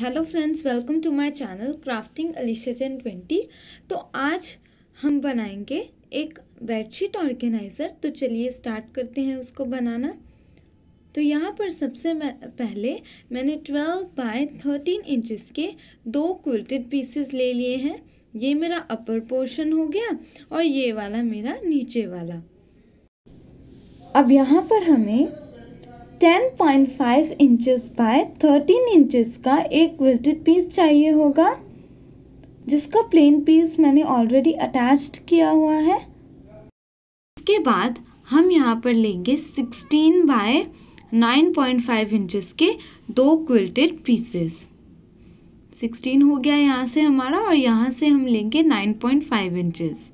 hello friends welcome to my channel crafting अलीशेज and twenty तो आज हम बनाएंगे एक बेडशीट ऑर्गेनाइज़र तो चलिए स्टार्ट करते हैं उसको बनाना तो यहाँ पर सबसे पहले मैंने ट्वेल्व बाय थर्टीन इंचेस के दो क्विल्टेड पीसेस ले लिए हैं ये मेरा अपर पोर्शन हो गया और ये वाला मेरा नीचे वाला अब यहाँ पर हमें 10.5 इंचेस बाय 13 इंचेस का एक वेस्टेड पीस चाहिए होगा जिसका प्लेन पीस मैंने ऑलरेडी अटैच्ड किया हुआ है इसके बाद हम यहाँ पर लेंगे 16 बाय 9.5 इंचेस के दो क्विल्टेड पीसेस 16 हो गया यहाँ से हमारा और यहाँ से हम लेंगे 9.5 इंचेस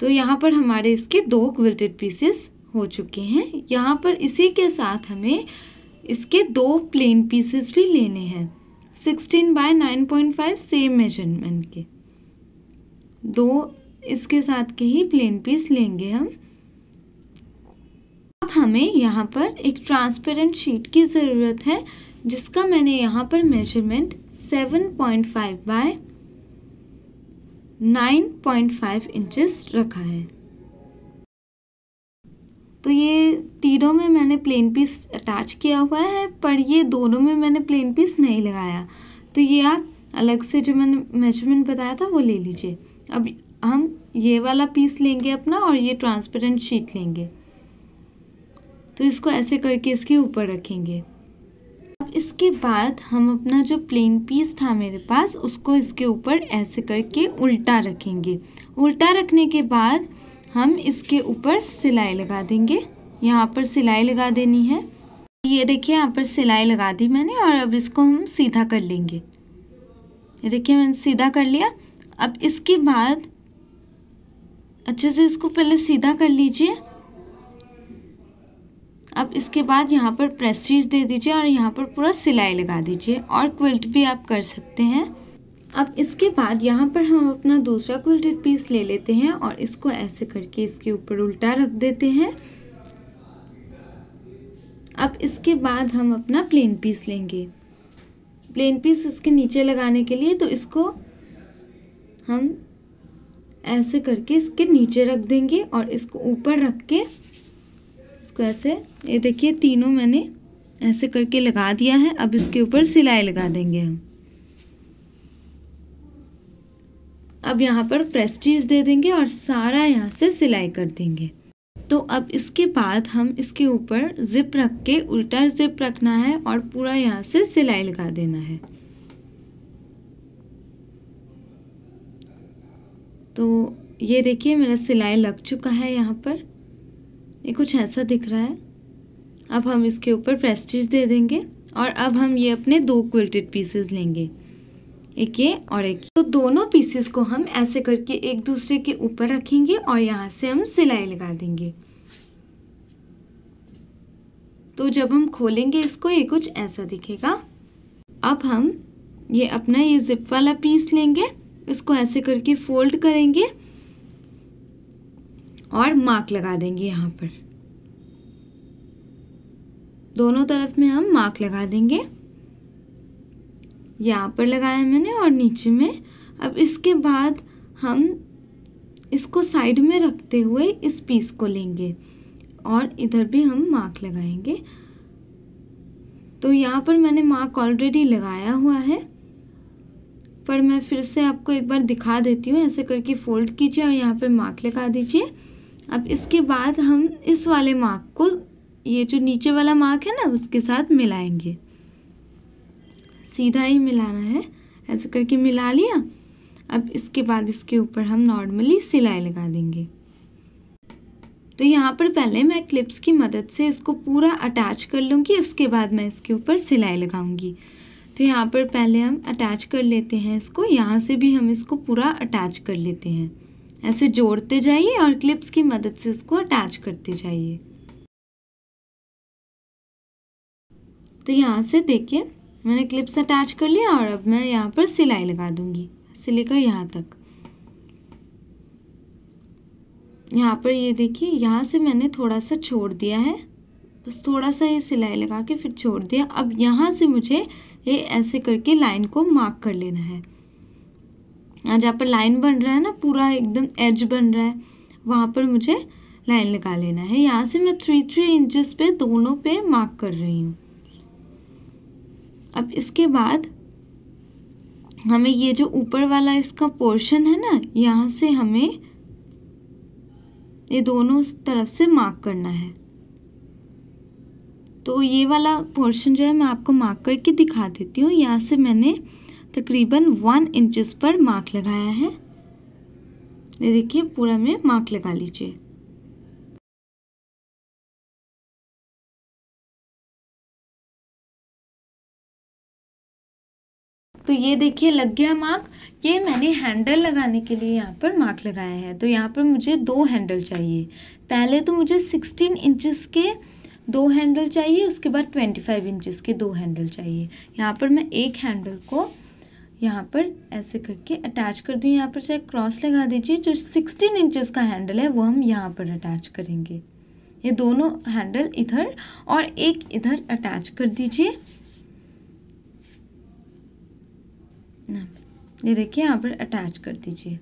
तो यहाँ पर हमारे इसके दो क्विल्टेड पीसेस हो चुके हैं यहाँ पर इसी के साथ हमें इसके दो प्लेन पीसेस भी लेने हैं sixteen by nine point five same measurement के दो इसके साथ के ही प्लेन पीस लेंगे हम अब हमें यहाँ पर एक ट्रांसपेरेंट शीट की ज़रूरत है जिसका मैंने यहाँ पर measurement seven point five by nine point five inches रखा है तो ये तीनों में मैंने प्लेन पीस अटैच किया हुआ है पर ये दोनों में मैंने प्लेन पीस नहीं लगाया तो ये आप अलग से जो मैंने मेजरमेंट बताया था वो ले लीजिए अब हम ये वाला पीस लेंगे अपना और ये ट्रांसपेरेंट शीट लेंगे तो इसको ऐसे करके इसके ऊपर रखेंगे अब इसके बाद हम अपना जो प्लेन पीस था मेरे पास उसको इसके ऊपर ऐसे करके उल्टा रखेंगे उल्टा रखने के बाद हम इसके ऊपर सिलाई लगा देंगे यहाँ पर सिलाई लगा देनी है ये देखिए यहाँ पर सिलाई लगा दी मैंने और अब इसको हम सीधा कर लेंगे ये देखिए मैंने सीधा कर लिया अब इसके बाद अच्छे से इसको पहले सीधा कर लीजिए अब इसके बाद यहाँ पर प्रेस्टीज दे दीजिए और यहाँ पर पूरा सिलाई लगा दीजिए और क्विल्ट भी आप कर सकते हैं अब इसके बाद यहाँ पर हम अपना दूसरा क्विल्टेड पीस ले लेते हैं और इसको ऐसे करके इसके ऊपर उल्टा रख देते हैं अब इसके बाद हम अपना प्लेन पीस लेंगे प्लेन पीस इसके नीचे लगाने के लिए तो इसको हम ऐसे करके इसके नीचे रख देंगे और इसको ऊपर रख के इसको ऐसे ये देखिए तीनों मैंने ऐसे करके लगा दिया है अब इसके ऊपर सिलाई लगा देंगे हम अब यहाँ पर प्रेस्टीज दे देंगे और सारा यहाँ से सिलाई कर देंगे तो अब इसके बाद हम इसके ऊपर जिप रख के उल्टा जिप रखना है और पूरा यहाँ से सिलाई लगा देना है तो ये देखिए मेरा सिलाई लग चुका है यहाँ पर ये कुछ ऐसा दिख रहा है अब हम इसके ऊपर प्रेस्टीज दे देंगे और अब हम ये अपने दो क्विल्टेड पीसेस लेंगे एक ये और एक ये तो दोनों पीसेस को हम ऐसे करके एक दूसरे के ऊपर रखेंगे और यहाँ से हम सिलाई लगा देंगे तो जब हम खोलेंगे इसको ये कुछ ऐसा दिखेगा अब हम ये अपना ये जिप वाला पीस लेंगे इसको ऐसे करके फोल्ड करेंगे और मार्क लगा देंगे यहाँ पर दोनों तरफ में हम मार्क लगा देंगे यहाँ पर लगाया मैंने और नीचे में अब इसके बाद हम इसको साइड में रखते हुए इस पीस को लेंगे और इधर भी हम मार्क लगाएंगे तो यहाँ पर मैंने मार्क ऑलरेडी लगाया हुआ है पर मैं फिर से आपको एक बार दिखा देती हूँ ऐसे करके फोल्ड कीजिए और यहाँ पर मार्क लगा दीजिए अब इसके बाद हम इस वाले मार्क को ये जो नीचे वाला मार्क है ना उसके साथ मिलाएंगे सीधा ही मिलाना है ऐसे करके मिला लिया अब इसके बाद इसके ऊपर हम नॉर्मली सिलाई लगा देंगे तो यहाँ पर पहले मैं क्लिप्स की मदद से इसको पूरा अटैच कर लूँगी उसके बाद मैं इसके ऊपर सिलाई लगाऊँगी तो यहाँ पर पहले हम अटैच कर लेते हैं इसको यहाँ से भी हम इसको पूरा अटैच कर लेते हैं ऐसे जोड़ते जाइए और क्लिप्स की मदद से इसको अटैच करते जाइए तो यहाँ से देखिए मैंने क्लिप्स अटैच कर लिया और अब मैं यहाँ पर सिलाई लगा दूंगी से लेकर यहाँ तक यहाँ पर ये देखिए यहाँ से मैंने थोड़ा सा छोड़ दिया है बस थोड़ा सा ये सिलाई लगा के फिर छोड़ दिया अब यहाँ से मुझे ये ऐसे करके लाइन को मार्क कर लेना है यहाँ जहाँ पर लाइन बन रहा है ना पूरा एकदम एज बन रहा है वहाँ पर मुझे लाइन लगा लेना है यहाँ से मैं थ्री थ्री इंचेस पे दोनों पे मार्क कर रही हूँ अब इसके बाद हमें ये जो ऊपर वाला इसका पोर्शन है ना यहाँ से हमें ये दोनों तरफ से मार्क करना है तो ये वाला पोर्शन जो है मैं आपको मार्क करके दिखा देती हूँ यहाँ से मैंने तकरीबन वन इंचेस पर मार्क लगाया है ये देखिए पूरा में मार्क लगा लीजिए तो ये देखिए लग गया मार्क ये मैंने हैंडल लगाने के लिए यहाँ पर मार्क लगाया है तो यहाँ पर मुझे दो हैंडल चाहिए पहले तो मुझे सिक्सटीन इंचज़ के दो हैंडल चाहिए उसके बाद ट्वेंटी फाइव इंचज़ के दो हैंडल चाहिए यहाँ पर मैं एक हैंडल को यहाँ पर ऐसे करके अटैच कर दूँ यहाँ पर चाहे क्रॉस लगा दीजिए जो सिक्सटीन इंचज़ का हैंडल है वो हम यहाँ पर अटैच करेंगे ये दोनों हैंडल इधर और एक इधर अटैच कर दीजिए ना ये देखिए यहाँ पर अटैच कर दीजिए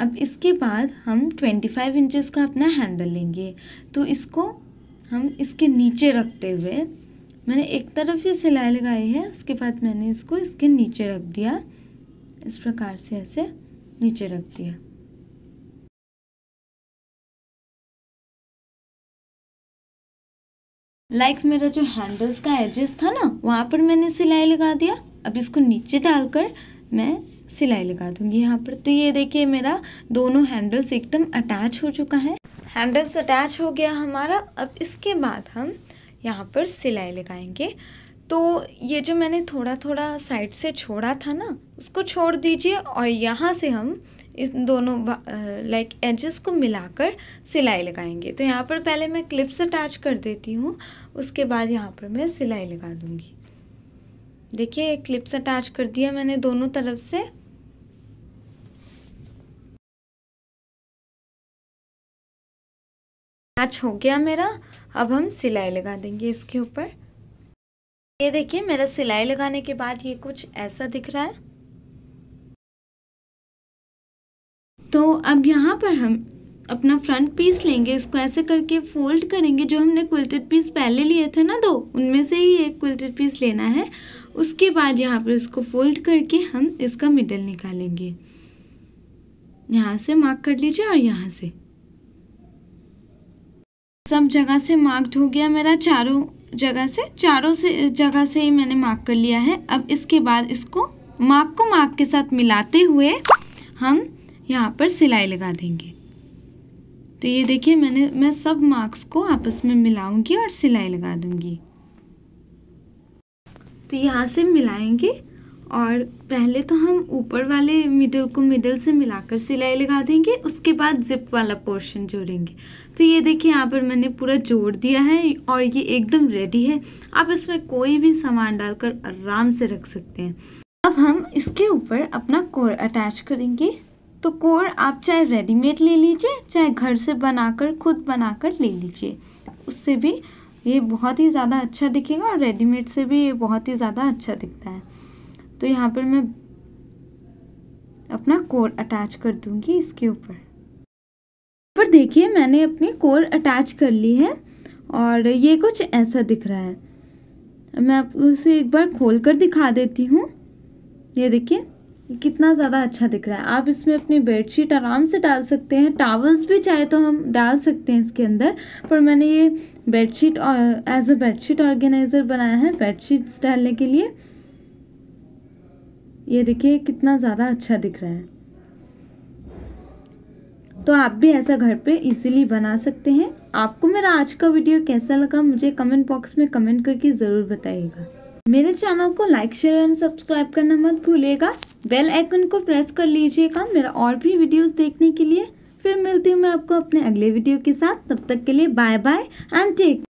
अब इसके बाद हम ट्वेंटी फाइव इंचज़ का अपना हैंडल लेंगे तो इसको हम इसके नीचे रखते हुए मैंने एक तरफ ये सिलाई लगाई है उसके बाद मैंने इसको इसके नीचे रख दिया इस प्रकार से ऐसे नीचे रख दिया लाइक like मेरा जो हैंडल्स का एजेस था ना वहाँ पर मैंने सिलाई लगा दिया अब इसको नीचे डालकर मैं सिलाई लगा दूँगी यहाँ पर तो ये देखिए मेरा दोनों हैंडल्स एकदम अटैच हो चुका है हैंडल्स अटैच हो गया हमारा अब इसके बाद हम यहाँ पर सिलाई लगाएंगे तो ये जो मैंने थोड़ा थोड़ा साइड से छोड़ा था ना उसको छोड़ दीजिए और यहाँ से हम इस दोनों लाइक एजेस को मिलाकर सिलाई लगाएंगे तो यहाँ पर पहले मैं क्लिप्स अटैच कर देती हूँ उसके बाद यहाँ पर मैं सिलाई लगा दूँगी देखिए क्लिप्स अटैच कर दिया मैंने दोनों तरफ से अटैच हो गया मेरा अब हम सिलाई लगा देंगे इसके ऊपर ये देखिए मेरा सिलाई लगाने के बाद ये कुछ ऐसा दिख रहा है तो अब यहाँ पर हम अपना फ्रंट पीस लेंगे इसको ऐसे करके फोल्ड करेंगे जो हमने क्विल्टेड पीस पहले लिए थे ना दो उनमें से ही एक क्विल्टेड पीस लेना है उसके बाद यहाँ पर इसको फोल्ड करके हम इसका मिडल निकालेंगे यहाँ से मार्क कर लीजिए और यहाँ से सब जगह से मार्क्ड हो गया मेरा चारों जगह से चारों से जगह से ही मैंने मार्क कर लिया है अब इसके बाद इसको मार्क को मार्क के साथ मिलाते हुए हम यहाँ पर सिलाई लगा देंगे तो ये देखिए मैंने मैं सब मार्क्स को आपस में मिलाऊंगी और सिलाई लगा दूंगी तो यहाँ से मिलाएंगे और पहले तो हम ऊपर वाले मिडल को मिडल से मिलाकर सिलाई लगा देंगे उसके बाद जिप वाला पोर्शन जोड़ेंगे तो ये देखिए यहाँ पर मैंने पूरा जोड़ दिया है और ये एकदम रेडी है आप इसमें कोई भी सामान डालकर आराम से रख सकते हैं अब हम इसके ऊपर अपना कोर अटैच करेंगे तो कोर आप चाहे रेडीमेड ले लीजिए चाहे घर से बनाकर खुद बनाकर ले लीजिए उससे भी ये बहुत ही ज़्यादा अच्छा दिखेगा और रेडीमेड से भी ये बहुत ही ज़्यादा अच्छा दिखता है तो यहाँ पर मैं अपना कोर अटैच कर दूँगी इसके ऊपर पर देखिए मैंने अपनी कोर अटैच कर ली है और ये कुछ ऐसा दिख रहा है मैं आपको उसे एक बार खोल कर दिखा देती हूँ ये देखिए कितना ज़्यादा अच्छा दिख रहा है आप इसमें अपनी बेडशीट आराम से डाल सकते हैं टावल्स भी चाहे तो हम डाल सकते हैं इसके अंदर पर मैंने ये बेडशीट और एज अ बेडशीट ऑर्गेनाइज़र बनाया है बेडशीट्स डालने के लिए ये देखिए कितना ज़्यादा अच्छा दिख रहा है तो आप भी ऐसा घर पे इजीली बना सकते हैं आपको मेरा आज का वीडियो कैसा लगा मुझे कमेंट बॉक्स में कमेंट करके ज़रूर बताइएगा मेरे चैनल को लाइक शेयर एंड सब्सक्राइब करना मत भूलिएगा बेल आइकन को प्रेस कर लीजिएगा मेरा और भी वीडियोस देखने के लिए फिर मिलती हूँ मैं आपको अपने अगले वीडियो के साथ तब तक के लिए बाय बाय एंड टेक